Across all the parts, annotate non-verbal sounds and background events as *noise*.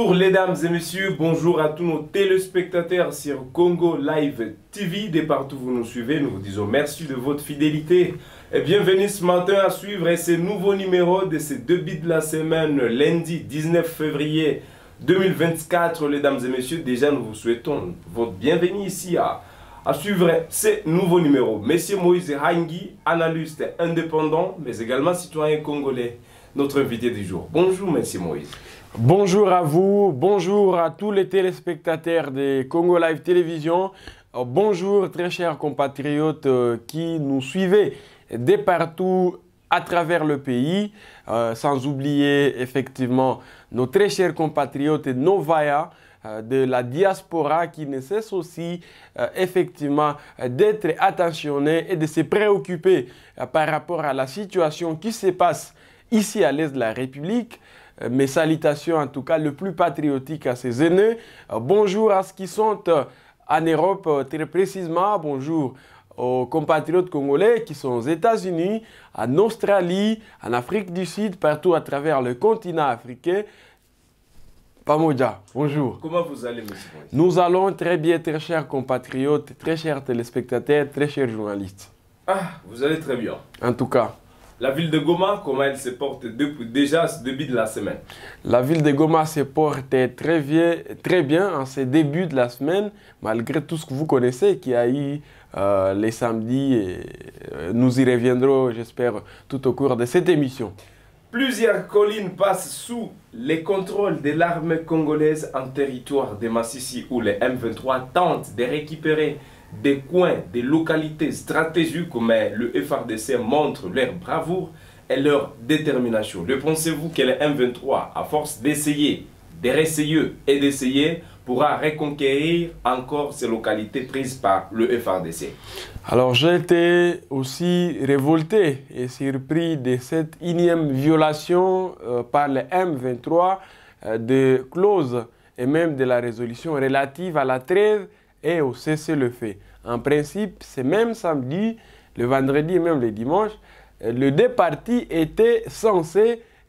Bonjour les dames et messieurs, bonjour à tous nos téléspectateurs sur Congo Live TV. De partout où vous nous suivez, nous vous disons merci de votre fidélité. Et bienvenue ce matin à suivre ces nouveaux numéros de ces deux bits de la semaine, lundi 19 février 2024. Les dames et messieurs, déjà nous vous souhaitons votre bienvenue ici à, à suivre ces nouveaux numéros Monsieur Moïse Hangi, analyste indépendant, mais également citoyen congolais, notre invité du jour. Bonjour, monsieur Moïse. Bonjour à vous, bonjour à tous les téléspectateurs de Congo Live Télévision. Euh, bonjour très chers compatriotes euh, qui nous suivez de partout à travers le pays, euh, sans oublier effectivement nos très chers compatriotes et de la diaspora qui ne cessent aussi effectivement d'être attentionnés et de se préoccuper par rapport à la situation qui se passe ici à l'est de la République, euh, mes salutations en tout cas le plus patriotique à ses aînés. Euh, bonjour à ceux qui sont euh, en Europe très précisément. Bonjour aux compatriotes congolais qui sont aux États-Unis, en Australie, en Afrique du Sud, partout à travers le continent africain. Pamoja, bonjour. Comment vous allez, monsieur Nous allons très bien, très chers compatriotes, très chers téléspectateurs, très chers journalistes. Ah, vous allez très bien. En tout cas. La ville de Goma, comment elle se porte depuis déjà ce début de la semaine La ville de Goma se porte très bien, très bien en ce début de la semaine, malgré tout ce que vous connaissez qui a eu euh, les samedis. Euh, nous y reviendrons, j'espère, tout au cours de cette émission. Plusieurs collines passent sous les contrôles de l'armée congolaise en territoire de Massissi où les M23 tentent de récupérer des coins, des localités stratégiques, mais le FRDC montre leur bravoure et leur détermination. Le pensez-vous que le M23, à force d'essayer, de réessayer et d'essayer, pourra reconquérir encore ces localités prises par le FRDC Alors j'ai été aussi révolté et surpris de cette énième violation euh, par le M23 euh, des clauses et même de la résolution relative à la trêve et au cessez-le-feu en principe, c'est même samedi, le vendredi et même le dimanche, euh, les deux parties étaient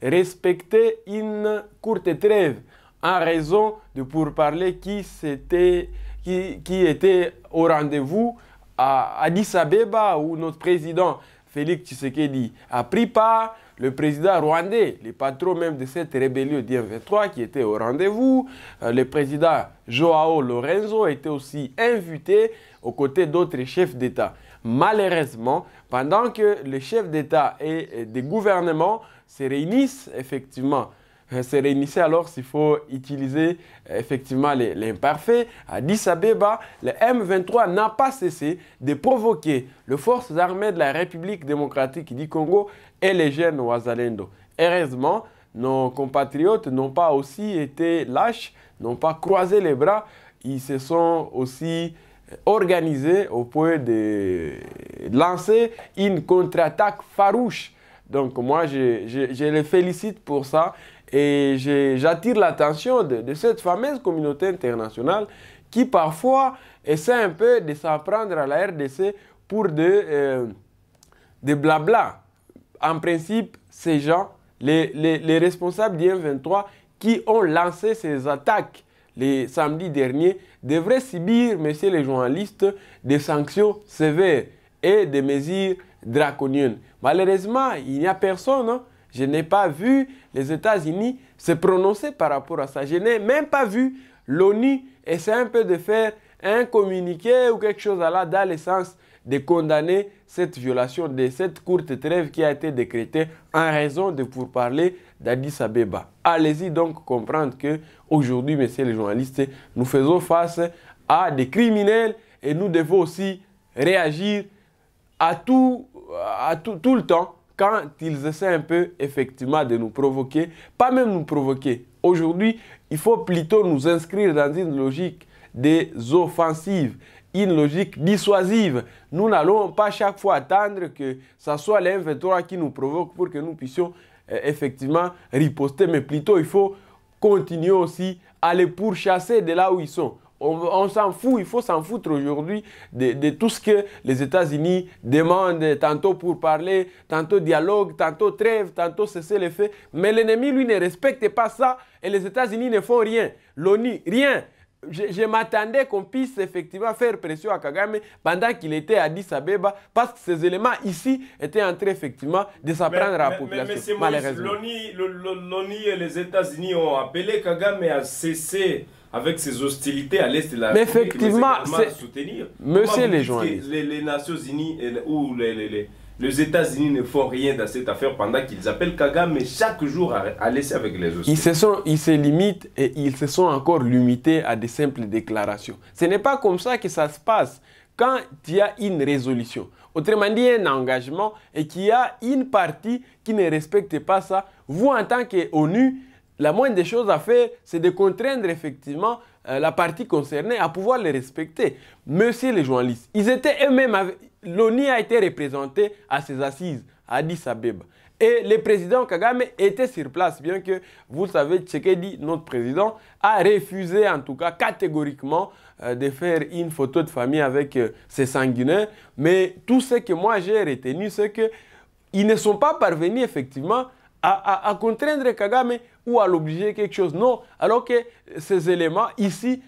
respecter une courte trêve en raison de pourparlers qui, était, qui étaient au rendez-vous à Addis Abeba où notre président Félix Tshisekedi a pris part le président rwandais, les patrons même de cette rébellion dim 23 qui était au rendez-vous. Euh, le président Joao Lorenzo était aussi invité aux côtés d'autres chefs d'État. Malheureusement, pendant que les chefs d'État et des gouvernements se réunissent effectivement euh, se réunissaient alors, s'il faut utiliser euh, effectivement l'imparfait, à Abeba, le M23 n'a pas cessé de provoquer les forces armées de la République démocratique du Congo et les jeunes Ouazalendo. Heureusement, nos compatriotes n'ont pas aussi été lâches, n'ont pas croisé les bras, ils se sont aussi euh, organisés au point de lancer une contre-attaque farouche. Donc moi, je, je les félicite pour ça et j'attire l'attention de, cette fameuse communauté internationale qui parfois essaie un peu de s'apprendre à la RDC pour de, euh, de blabla. En principe, ces gens, les, responsables du M23 qui ont lancé ces attaques les samedis derniers, devraient subir, messieurs les journalistes, des sanctions sévères et des mesures draconiennes. Malheureusement, il n'y a personne hein, je n'ai pas vu les États-Unis se prononcer par rapport à ça. Je n'ai même pas vu l'ONU essayer un peu de faire un communiqué ou quelque chose à là dans le sens de condamner cette violation de cette courte trêve qui a été décrétée en raison de parler d'Addis Abeba. Allez-y donc comprendre que aujourd'hui, messieurs les journalistes, nous faisons face à des criminels et nous devons aussi réagir à tout, à tout, tout le temps quand ils essaient un peu effectivement de nous provoquer, pas même nous provoquer. Aujourd'hui, il faut plutôt nous inscrire dans une logique des offensives, une logique dissuasive. Nous n'allons pas chaque fois attendre que ce soit les qui nous provoque pour que nous puissions euh, effectivement riposter, mais plutôt il faut continuer aussi à les pourchasser de là où ils sont. On, s'en fout, il faut s'en foutre aujourd'hui de, tout ce que les États-Unis demandent, tantôt pour parler, tantôt dialogue, tantôt trêve, tantôt cesser les faits. Mais l'ennemi, lui, ne respecte pas ça et les États-Unis ne font rien. L'ONU, rien. Je, m'attendais qu'on puisse effectivement faire pression à Kagame pendant qu'il était à Addis parce que ces éléments ici étaient en train effectivement de s'apprendre à la population. Mais, L'ONU et les États-Unis ont appelé Kagame à cesser avec ses hostilités à l'Est de la mais effectivement, c'est soutenir. Monsieur les, les, les Nations Unies ou les, États-Unis ne font rien dans cette affaire pendant qu'ils appellent Kagame chaque jour à, laisser avec les hostilités Ils se, sont, ils se limitent et ils se sont encore limités à des simples déclarations. Ce n'est pas comme ça que ça se passe quand il y a une résolution. Autrement dit, un engagement et qu'il y a une partie qui ne respecte pas ça, vous en tant qu'ONU, la moindre des choses à faire, c'est de contraindre effectivement euh, la partie concernée à pouvoir les respecter. Monsieur les journalistes, ils étaient eux-mêmes, l'ONU a été représenté à ses assises, à Addis Abeba. Et le président Kagame était sur place, bien que, vous le savez, dit, notre président, a refusé en tout cas catégoriquement euh, de faire une photo de famille avec ses euh, sanguinaires. Mais tout ce que moi j'ai retenu, c'est qu'ils ne sont pas parvenus effectivement à, contraindre Kagame ou à l'obliger quelque chose. Non, alors que ces éléments ici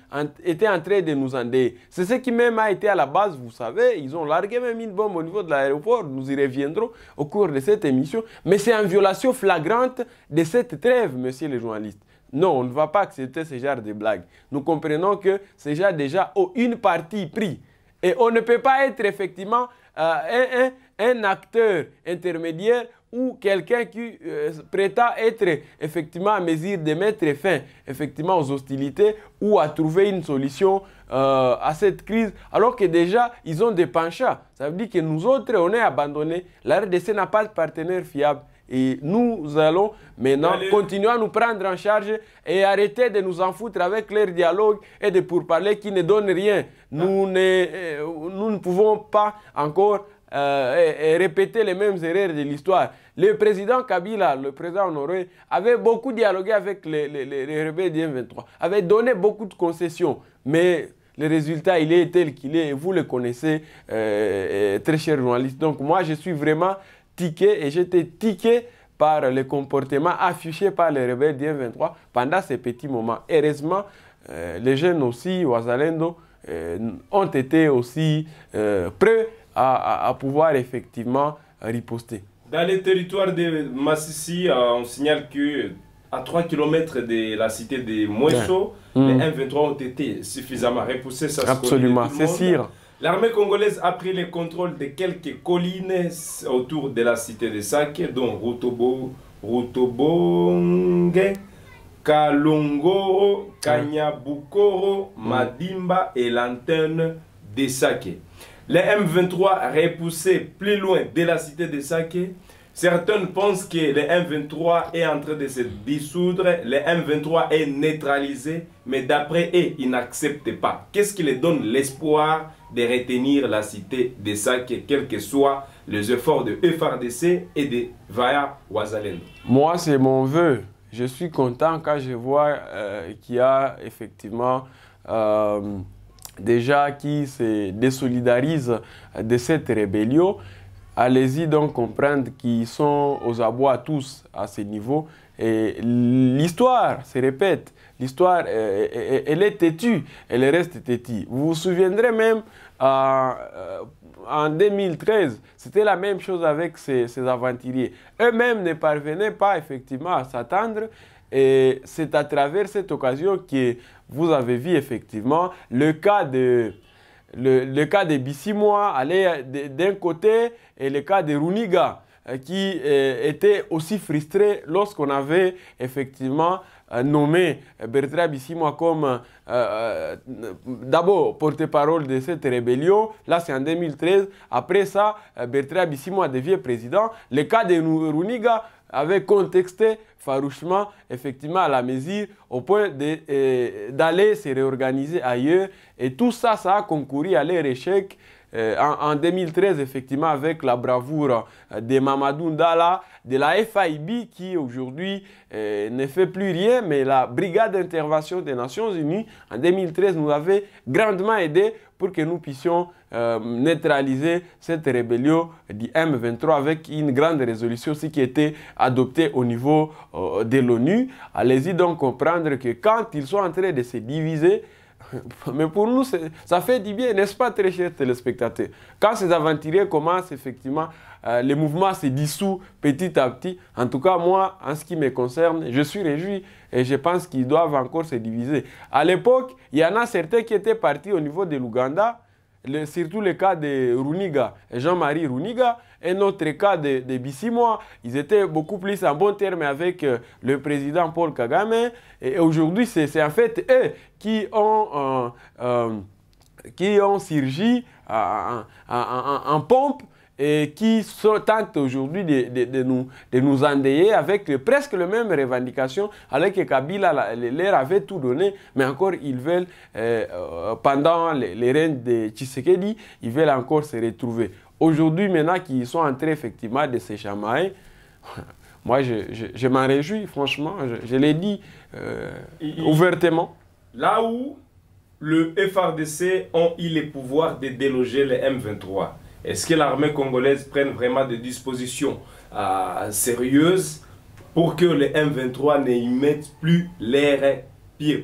étaient en train de nous endayer. C'est ce qui même a été à la base, vous savez, ils ont largué même une bombe au niveau de l'aéroport. Nous y reviendrons au cours de cette émission. Mais c'est en violation flagrante de cette trêve, monsieur le journaliste. Non, on ne va pas accepter ce genre de blagues. Nous comprenons que ces gens déjà une partie pris. Et on ne peut pas être effectivement euh, un, un, un acteur intermédiaire ou quelqu'un qui euh, à être effectivement à mesure de mettre fin effectivement aux hostilités ou à trouver une solution euh, à cette crise, alors que déjà ils ont des penchants. Ça veut dire que nous autres, on est abandonnés. La RDC n'a pas de partenaire fiable. Et nous allons maintenant continuer à nous prendre en charge et arrêter de nous en foutre avec leur dialogue et de pourparlers qui ne donnent rien. Nous, ah. ne, euh, nous ne pouvons pas encore euh, et, répéter les mêmes erreurs de l'histoire. Le président Kabila, le président honoré, avait beaucoup dialogué avec les, rebelles du 23 avait donné beaucoup de concessions, mais le résultat, il est tel qu'il est, et vous le connaissez, euh, très cher journaliste. Donc moi, je suis vraiment tiqué, et j'étais tiqué par le comportement affiché par les rebelles du 23 pendant ces petits moments. Heureusement, euh, les jeunes aussi, Ouazalendo, euh, ont été aussi prêts à, pouvoir effectivement riposter. Dans les territoires de Massissi, euh, on signale que à 3 km de la cité de Mouesso, les hmm. M23 ont été suffisamment repoussés. Absolument, c'est sûr. L'armée congolaise a pris le contrôle de quelques collines autour de la cité de Sake, dont Rotobo, Rutobonge, Kalongoro, Kanyabukoro, Madimba et l'antenne de Sake. Les M23 repoussés plus loin de la cité de Saké. Certains pensent que les M23 est en train de se dissoudre, les M23 est neutralisé, mais d'après eux, ils n'acceptent pas. Qu'est-ce qui les donne l'espoir de retenir la cité de Saké, quels que soient les efforts de FRDC et de Vaya Ouazalendo Moi, c'est mon vœu. Je suis content quand je vois euh, qu'il y a effectivement... Euh, déjà qui se désolidarise de cette rébellion, allez-y donc comprendre qu'ils sont aux abois tous à ce niveau. Et l'histoire se répète, l'histoire, euh, euh, euh, elle est têtue, elle reste têtue. Vous vous souviendrez même, en 2013, c'était la même chose avec ces, ces aventuriers. Eux-mêmes ne parvenaient pas effectivement à s'attendre et c'est à travers cette occasion que vous avez vu effectivement le cas de le, le cas de aller d'un côté et le cas de Runiga euh, qui euh, était aussi frustré lorsqu'on avait effectivement euh, nommé Bertrand Bissimoa comme d'abord porte-parole de cette rébellion. Là, c'est en 2013. Après ça, Bertrand Bissimoa devient président. Le cas de Runiga avait contexté farouchement, effectivement, à la mesure, au point euh, d'aller se réorganiser ailleurs. Et tout ça, ça a concouru à leur échec. Euh, en, 2013, effectivement, avec la bravoure euh, de Mamadou Ndala, de la FIB, qui aujourd'hui ne fait plus rien, mais la Brigade d'intervention des Nations Unies, en 2013, nous avait grandement aidé pour que nous puissions euh, neutraliser cette rébellion du M23 avec une grande résolution ce qui était adoptée au niveau euh, de l'ONU. Allez-y donc comprendre que quand ils sont en train de se diviser, *laughs* Mais pour nous, ça fait du bien, n'est-ce pas, très chers téléspectateurs Quand ces aventuriers commencent, effectivement, euh, les mouvements mouvement se dissout petit à petit. En tout cas, moi, en ce qui me concerne, je suis réjoui et je pense qu'ils doivent encore se diviser. À l'époque, il y en a certains qui étaient partis au niveau de l'Ouganda, surtout le cas de Runiga, Jean-Marie Runiga, et notre cas de, de Bissimois. Ils étaient beaucoup plus en bon terme avec euh, le président Paul Kagame. Et, aujourd'hui, c'est en fait eux qui ont, euh, euh, qui surgi en pompe et qui tentent aujourd'hui de, nous, de nous avec presque les mêmes revendications, alors que Kabila leur avait tout donné, mais encore ils veulent, euh, euh, pendant les, les de Tshisekedi, ils veulent encore se retrouver. Aujourd'hui, maintenant qu'ils sont entrés effectivement de ces chamailles, *laughs* moi je, m'en réjouis, franchement, je, l'ai dit euh, ouvertement. Là où le FRDC ont eu les pouvoirs de déloger les M23. Est-ce que l'armée congolaise prenne vraiment des dispositions euh, sérieuses pour que les M23 n'y mettent plus l'air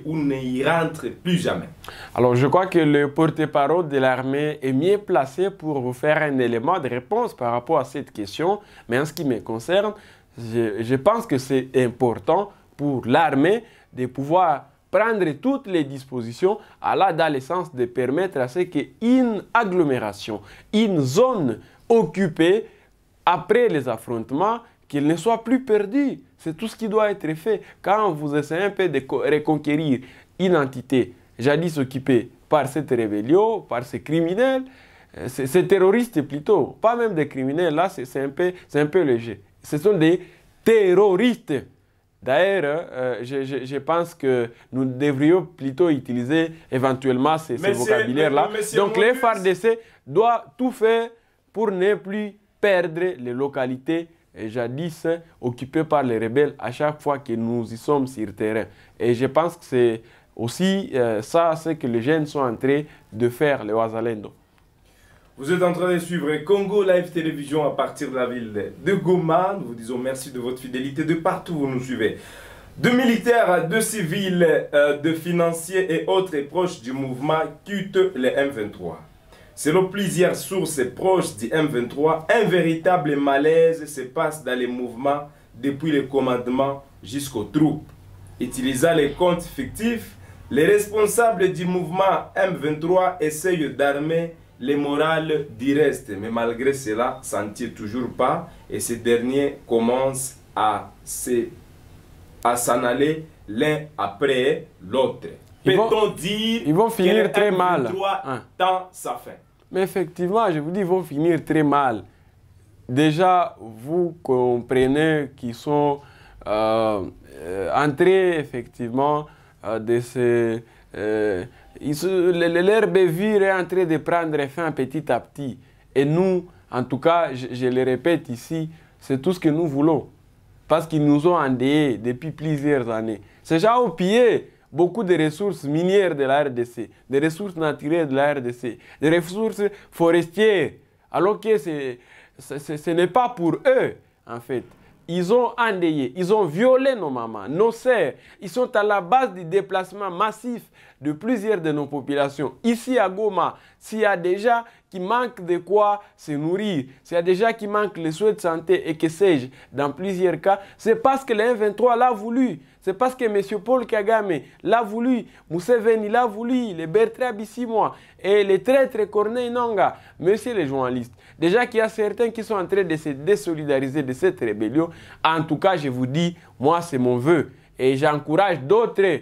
ou n'y rentre plus jamais. Alors, je crois que le porte-parole de l'armée est mieux placé pour vous faire un élément de réponse par rapport à cette question. Mais en ce qui me concerne, je pense que c'est important pour l'armée de pouvoir prendre toutes les dispositions à dans le sens de permettre à ce qu'une agglomération, une zone occupée après les affrontements, qu'elle ne soit plus perdue. C'est tout ce qui doit être fait. Quand vous essayez un peu de reconquérir une entité jadis occupée par cette rébellion, par ces criminels, euh, ces terroristes plutôt, pas même des criminels, là c'est un, peu, un peu léger. Ce sont des terroristes. D'ailleurs, euh, je, pense que nous devrions plutôt utiliser éventuellement ces, vocabulaire là euh, Donc, les FARDC doit tout faire pour ne plus perdre les localités euh, jadis occupées par les rebelles à chaque fois que nous y sommes sur terrain. Et je pense que c'est aussi ça c'est que les jeunes sont en train de faire, les Oazalendo. Vous êtes en train de suivre Congo Live Télévision à partir de la ville de Goma. Nous vous disons merci de votre fidélité de partout où vous nous suivez. De militaires, de civils, euh, de financiers et autres proches du mouvement quittent les M23. Selon plusieurs sources proches du M23, un véritable malaise se passe dans les mouvements depuis les commandements jusqu'aux troupes. Utilisant les comptes fictifs, les responsables du mouvement M23 essayent d'armer les morales du reste, mais malgré cela, ne tire toujours pas et ces derniers commencent à s'en aller l'un après l'autre. Peut-on dire ils vont finir très mal hein. dans sa fin Mais effectivement, je vous dis, ils vont finir très mal. Déjà, vous comprenez qu'ils sont euh, euh, entrés effectivement euh, de ces euh, l'herbe vire est en train de prendre fin petit à petit. Et nous, en tout cas, je, le répète ici, c'est tout ce que nous voulons. Parce qu'ils nous ont endeuillés depuis plusieurs années. Ces gens ont pillé beaucoup de ressources minières de la RDC, des ressources naturelles de la RDC, des ressources forestières. Alors que ce n'est pas pour eux, en fait. Ils ont endayé, ils ont violé nos mamans, nos sœurs. Ils sont à la base du déplacement massif de plusieurs de nos populations. Ici à Goma, s'il y a déjà qui manque de quoi se nourrir, s'il y a déjà qui manque les soins de santé et que sais-je, dans plusieurs cas, c'est parce que le M23 l'a voulu. C'est parce que M. Paul Kagame l'a voulu, Museveni l'a voulu, les Bertrand Bissimois et les traîtres Corneille Nanga. Monsieur les journalistes, Déjà qu'il y a certains qui sont en train de se désolidariser de cette rébellion. En tout cas, je vous dis, moi, c'est mon vœu. Et j'encourage d'autres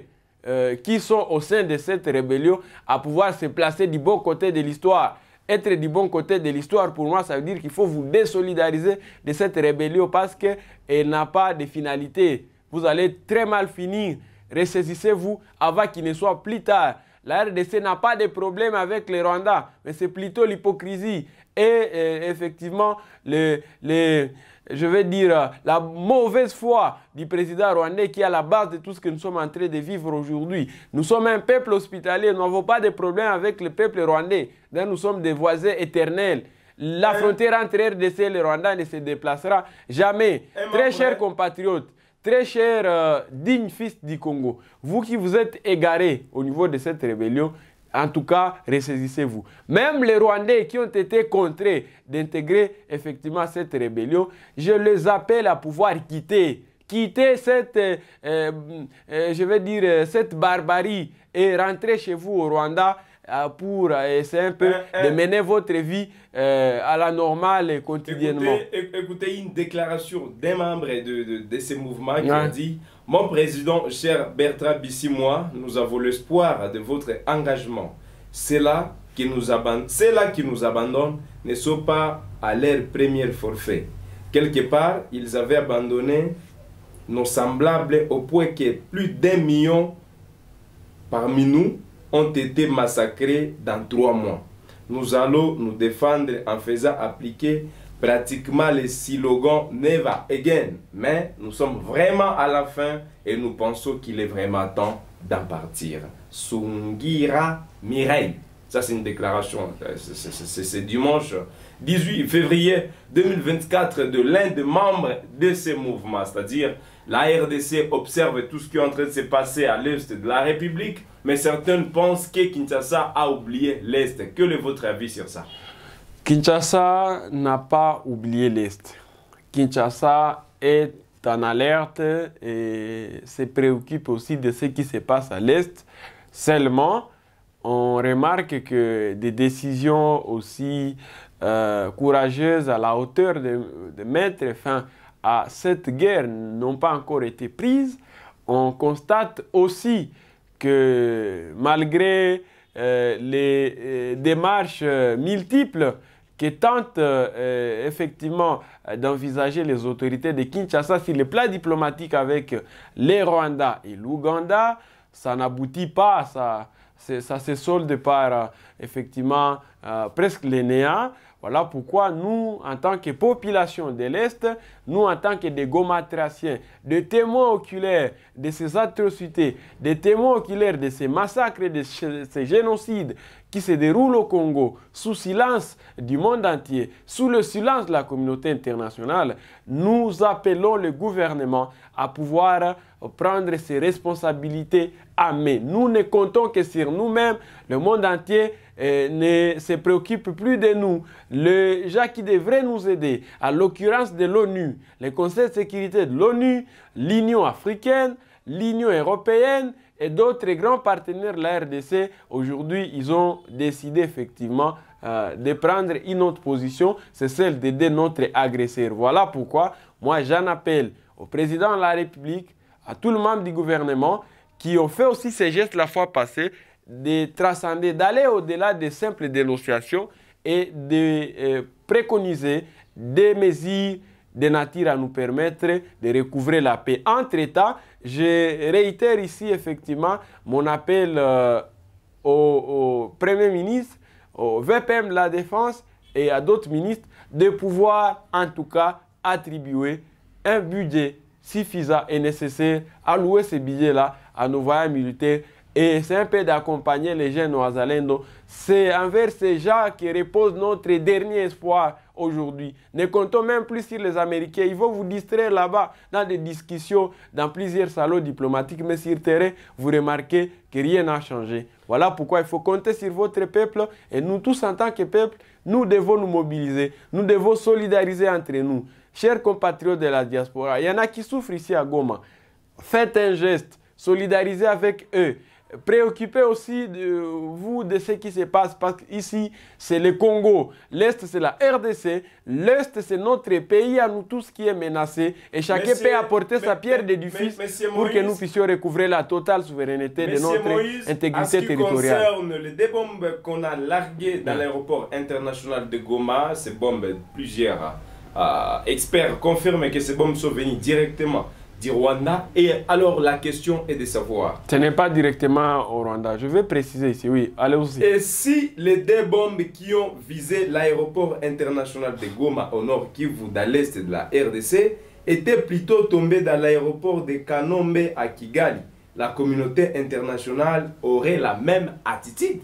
euh, qui sont au sein de cette rébellion à pouvoir se placer du bon côté de l'histoire. Être du bon côté de l'histoire, pour moi, ça veut dire qu'il faut vous désolidariser de cette rébellion parce qu'elle n'a pas de finalité. Vous allez très mal finir. Ressaisissez-vous avant qu'il ne soit plus tard. La RDC n'a pas de problème avec les Rwanda, mais c'est plutôt l'hypocrisie. Et effectivement, le, le, je vais dire, la mauvaise foi du président rwandais qui est à la base de tout ce que nous sommes en train de vivre aujourd'hui. Nous sommes un peuple hospitalier, nous n'avons pas de problème avec le peuple rwandais. Nous sommes des voisins éternels. La frontière entre RDC et le Rwanda ne se déplacera jamais. Très chers compatriotes, très chers euh, dignes fils du Congo, vous qui vous êtes égarés au niveau de cette rébellion, en tout cas, ressaisissez-vous. Même les Rwandais qui ont été contrés d'intégrer effectivement cette rébellion, je les appelle à pouvoir quitter quitter cette, euh, euh, euh, je vais dire, cette barbarie et rentrer chez vous au Rwanda pour essayer un peu eh, eh. de mener votre vie à la normale quotidiennement. Écoutez, une déclaration d'un membre de, de, de, ces mouvements qui ont a dit mon président, cher Bertrand Bissimois, nous avons l'espoir de votre engagement. C'est là qui, nous là qui nous abandonne, ne sont pas à leur premier forfait. Quelque part, ils avaient abandonné nos semblables au point que plus d'un million parmi nous ont été massacrés dans trois mois. Nous allons nous défendre en faisant appliquer pratiquement les slogans Never Again. Mais nous sommes vraiment à la fin et nous pensons qu'il est vraiment temps d'en partir. Sungira Mireille. Ça, c'est une déclaration. Euh, c'est dimanche 18 février 2024 de l'un des membres de ce mouvement. C'est-à-dire, la RDC observe tout ce qui est en train de se passer à l'est de la République, mais certains pensent que Kinshasa a oublié l'est. Que est votre avis sur ça Kinshasa n'a pas oublié l'Est. Kinshasa est en alerte et se préoccupe aussi de ce qui se passe à l'Est. Seulement, on remarque que des décisions aussi euh, courageuses à la hauteur de, mettre fin à cette guerre n'ont pas encore été prises. On constate aussi que malgré euh, les euh, démarches multiples, qui tente euh, euh, effectivement euh, d'envisager les autorités de Kinshasa sur le plan diplomatique avec les Rwanda et l'Ouganda. Ça n'aboutit pas, ça, ça se solde par euh, effectivement euh, presque les Voilà pourquoi nous, en tant que population de l'Est, nous, en tant que des gomatraciens, des témoins oculaires de ces atrocités, des témoins oculaires de ces massacres, de ces génocides qui se déroulent au Congo, sous silence du monde entier, sous le silence de la communauté internationale, nous appelons le gouvernement à pouvoir prendre ses responsabilités, mais Nous ne comptons que sur nous-mêmes. Le monde entier euh, ne se préoccupe plus de nous. Les gens qui devraient nous aider, à l'occurrence de l'ONU, le Conseil de sécurité de l'ONU, l'Union africaine, l'Union européenne, et d'autres grands partenaires, de la RDC, aujourd'hui, ils ont décidé effectivement euh, de prendre une autre position, c'est celle d'aider notre agresseur. Voilà pourquoi moi j'en appelle au président de la République, à tout le membre du gouvernement qui ont fait aussi ces gestes la fois passée, de transcender, d'aller au-delà des simples dénonciations et de euh, préconiser des mesures de nature à nous permettre de recouvrer la paix entre États. Je réitère ici effectivement mon appel euh, au, Premier ministre, au VPM de la Défense et à d'autres ministres de pouvoir en tout cas attribuer un budget suffisant et nécessaire, à louer ces billets-là à nos voyages militaires et c'est un peu d'accompagner les jeunes Oazalendo. C'est envers ces gens que repose notre dernier espoir aujourd'hui. Ne comptons même plus sur les Américains. Ils vont vous distraire là-bas dans des discussions, dans plusieurs salons diplomatiques. Mais sur terrain, vous remarquez que rien n'a changé. Voilà pourquoi il faut compter sur votre peuple. Et nous tous, en tant que peuple, nous devons nous mobiliser. Nous devons solidariser entre nous. Chers compatriotes de la diaspora, il y en a qui souffrent ici à Goma. Faites un geste solidariser avec eux. Préoccupez aussi de vous de ce qui se passe parce qu'ici c'est le Congo, l'Est c'est la RDC, l'Est c'est notre pays à nous tous qui est menacé et chacun peut apporter sa pierre d'édifice pour que nous puissions recouvrer la totale souveraineté de notre intégrité intégrité en ce qui concerne les deux bombes qu'on a larguées dans l'aéroport international de Goma, ces bombes, plusieurs euh, experts confirment que ces bombes sont venues directement du Rwanda. Et alors la question est de savoir. Ce n'est pas directement au Rwanda. Je vais préciser ici, oui. Allez aussi. Et si les deux bombes qui ont visé l'aéroport international de Goma au nord Kivu, dans l'est de la RDC, étaient plutôt tombées dans l'aéroport de Kanombe à Kigali, la communauté internationale aurait la même attitude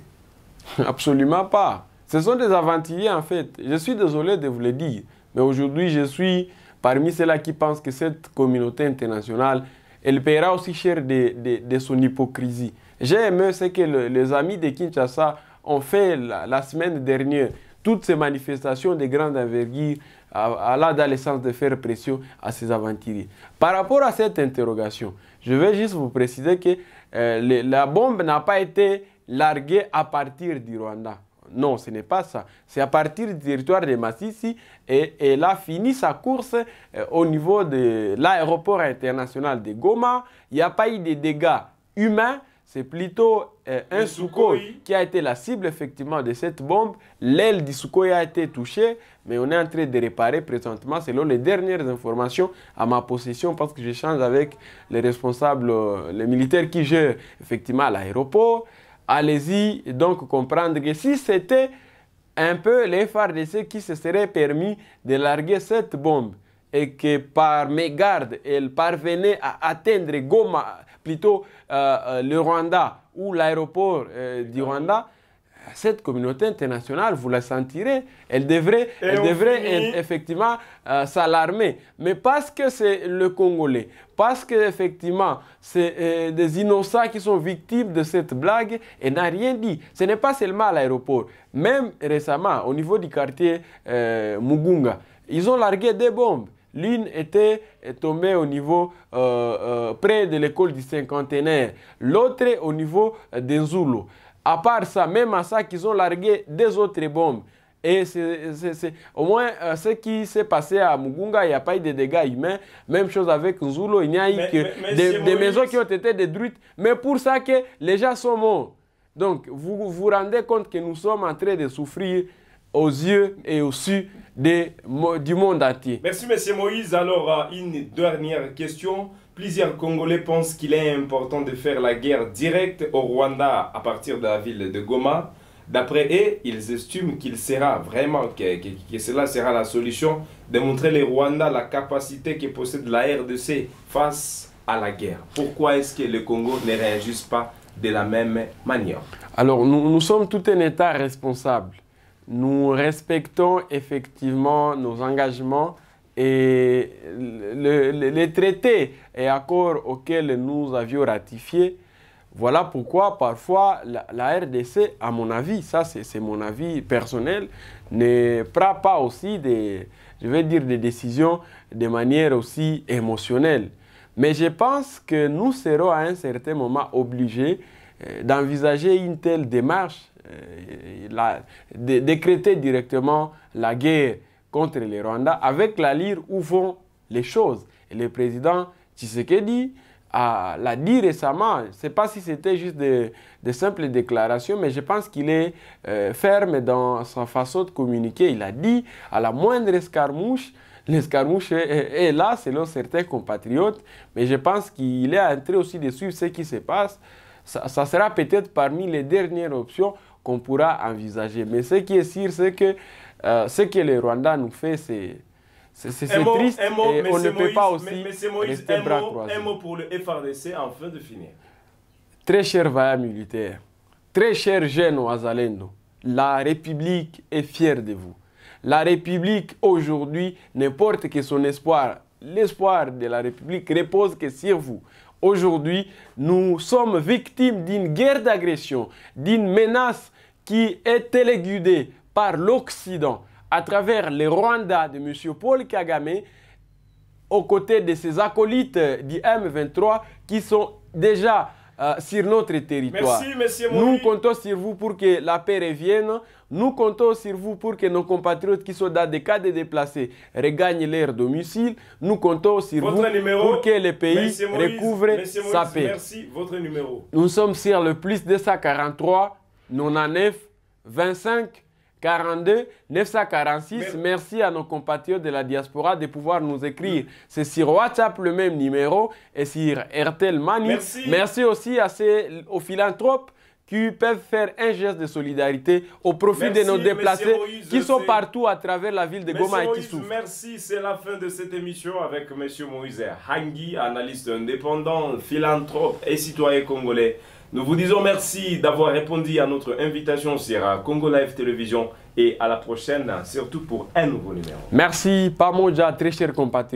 *laughs* Absolument pas. Ce sont des aventuriers en fait. Je suis désolé de vous le dire, mais aujourd'hui je suis Parmi ceux-là qui pensent que cette communauté internationale, elle paiera aussi cher de, son hypocrisie. J'aime aimé ce que les amis de Kinshasa ont fait la, semaine dernière. Toutes ces manifestations de grande envergure à dans le sens de faire pression à ces aventuriers. Par rapport à cette interrogation, je vais juste vous préciser que euh, la bombe n'a pas été larguée à partir du Rwanda. Non, ce n'est pas ça. C'est à partir du territoire de Massissi et elle a fini sa course euh, au niveau de l'aéroport international de Goma. Il n'y a pas eu de dégâts humains. C'est plutôt euh, un Sukhoi qui a été la cible effectivement de cette bombe. L'aile du Sukhoi a été touchée, mais on est en train de réparer présentement selon les dernières informations à ma possession parce que j'échange avec les responsables, euh, les militaires qui gèrent effectivement l'aéroport allez-y donc comprendre que si c'était un peu de ceux qui se seraient permis de larguer cette bombe et que par mégarde, elle parvenait à atteindre Goma, plutôt euh, euh, le Rwanda ou l'aéroport euh, du Rwanda, cette communauté internationale, vous la sentirez, elle devrait, devrait effectivement euh, s'alarmer. Mais parce que c'est le Congolais, parce que effectivement c'est euh, des innocents qui sont victimes de cette blague et n'a rien dit. Ce n'est pas seulement à l'aéroport. Même récemment, au niveau du quartier euh, Mugunga, ils ont largué des bombes. L'une était tombée au niveau près de l'école du cinquantenaire, l'autre au niveau d'Enzulo. À part ça, même à ça qu'ils ont largué des autres bombes. Et c'est au moins euh, ce qui s'est passé à Mugunga, il n'y a pas eu de dégâts humains. Même chose avec Nzulo, il n'y a eu que des, maisons qui ont été détruites. Mais pour ça que les gens sont morts. Donc, vous vous rendez compte que nous sommes en train de souffrir aux yeux et au su du monde entier. Merci, M. Moïse. Alors, une dernière question. Plusieurs Congolais pensent qu'il est important de faire la guerre directe au Rwanda à partir de la ville de Goma. D'après eux, ils estiment qu'il sera vraiment, que, que, cela sera la solution de montrer les Rwanda la capacité que possède la RDC face à la guerre. Pourquoi est-ce que le Congo ne réagisse pas de la même manière Alors, nous, nous sommes tout un État responsable. Nous respectons effectivement nos engagements et les traités et accords auxquels nous avions ratifié, voilà pourquoi parfois la, RDC, à mon avis, ça c'est mon avis personnel, ne prend pas aussi des, je vais dire, des décisions de manière aussi émotionnelle. Mais je pense que nous serons à un certain moment obligés euh, d'envisager une telle démarche, euh, de, décréter directement la guerre contre les Rwanda avec la lire où vont les choses. Et le président Tshisekedi l'a dit récemment, je ne sais pas si c'était juste des simples déclarations, mais je pense qu'il est euh, ferme dans sa façon de communiquer. Il a dit à la moindre escarmouche, l'escarmouche est, là selon certains compatriotes, mais je pense qu'il est entré aussi de suivre ce qui se passe. ça, ça sera peut-être parmi les dernières options qu'on pourra envisager. Mais ce qui est sûr, c'est que euh, ce que le Rwanda nous fait, c'est triste et on ne peut pas aussi un bras mot, Un mot pour le FRDC en fin de finir. Très cher vaillant militaire, très cher jeune Oazalendo, la République est fière de vous. La République aujourd'hui n'importe porte que son espoir. L'espoir de la République repose que sur vous. Aujourd'hui, nous sommes victimes d'une guerre d'agression, d'une menace qui est téléguidée par l'Occident à travers le Rwanda de M. Paul Kagame aux côtés de ses acolytes euh, du M23 qui sont déjà euh, sur notre territoire. Nous comptons sur vous pour que la paix revienne. Nous comptons sur vous pour que nos compatriotes qui sont dans des cas de déplacés regagnent leur domicile. Nous comptons sur vous pour que le pays recouvre sa paix. Merci, votre numéro. Nous sommes sur le plus 243 99 25 42 946. Merci à nos compatriotes de la diaspora de pouvoir nous écrire. C'est sur WhatsApp le même numéro et sur RTL Mani. Merci. aussi à ces, aux philanthropes qui peuvent faire un geste de solidarité au profit de nos déplacés qui sont partout à travers la ville de Goma et qui Merci, c'est la fin de cette émission avec M. Moïse Hangi, analyste indépendant, philanthrope et citoyen congolais. Nous vous disons merci d'avoir répondu à notre invitation sur euh, Congo Live Télévision et à la prochaine, surtout pour un nouveau numéro. Merci, Pamoja, très cher compatriote.